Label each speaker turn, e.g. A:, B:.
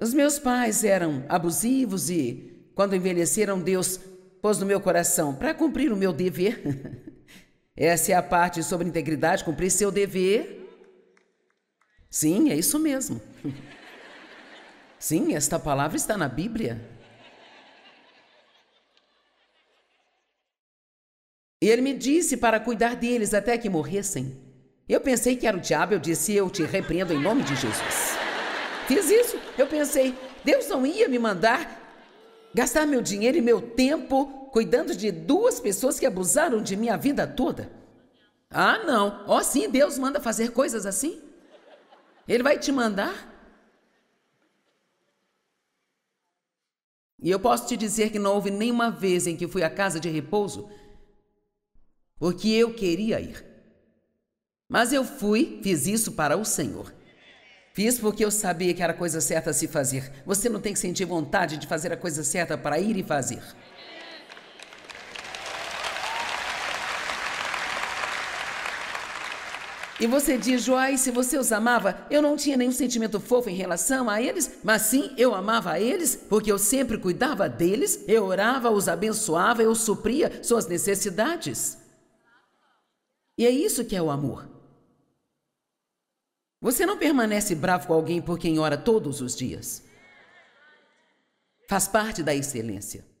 A: Os meus pais eram abusivos e, quando envelheceram, Deus pôs no meu coração para cumprir o meu dever. Essa é a parte sobre integridade, cumprir seu dever. Sim, é isso mesmo. Sim, esta palavra está na Bíblia. E ele me disse para cuidar deles até que morressem. Eu pensei que era o diabo, eu disse: Eu te repreendo em nome de Jesus. Fiz isso. Eu pensei, Deus não ia me mandar gastar meu dinheiro e meu tempo cuidando de duas pessoas que abusaram de minha vida toda. Ah, não. Ó, oh, sim, Deus manda fazer coisas assim? Ele vai te mandar? E eu posso te dizer que não houve nenhuma vez em que fui à casa de repouso porque eu queria ir. Mas eu fui, fiz isso para o Senhor. Fiz porque eu sabia que era a coisa certa a se fazer. Você não tem que sentir vontade de fazer a coisa certa para ir e fazer. E você diz, se você os amava? Eu não tinha nenhum sentimento fofo em relação a eles, mas sim, eu amava a eles, porque eu sempre cuidava deles, eu orava, os abençoava, eu supria suas necessidades. E é isso que é o amor. Você não permanece bravo com alguém por quem ora todos os dias. Faz parte da excelência.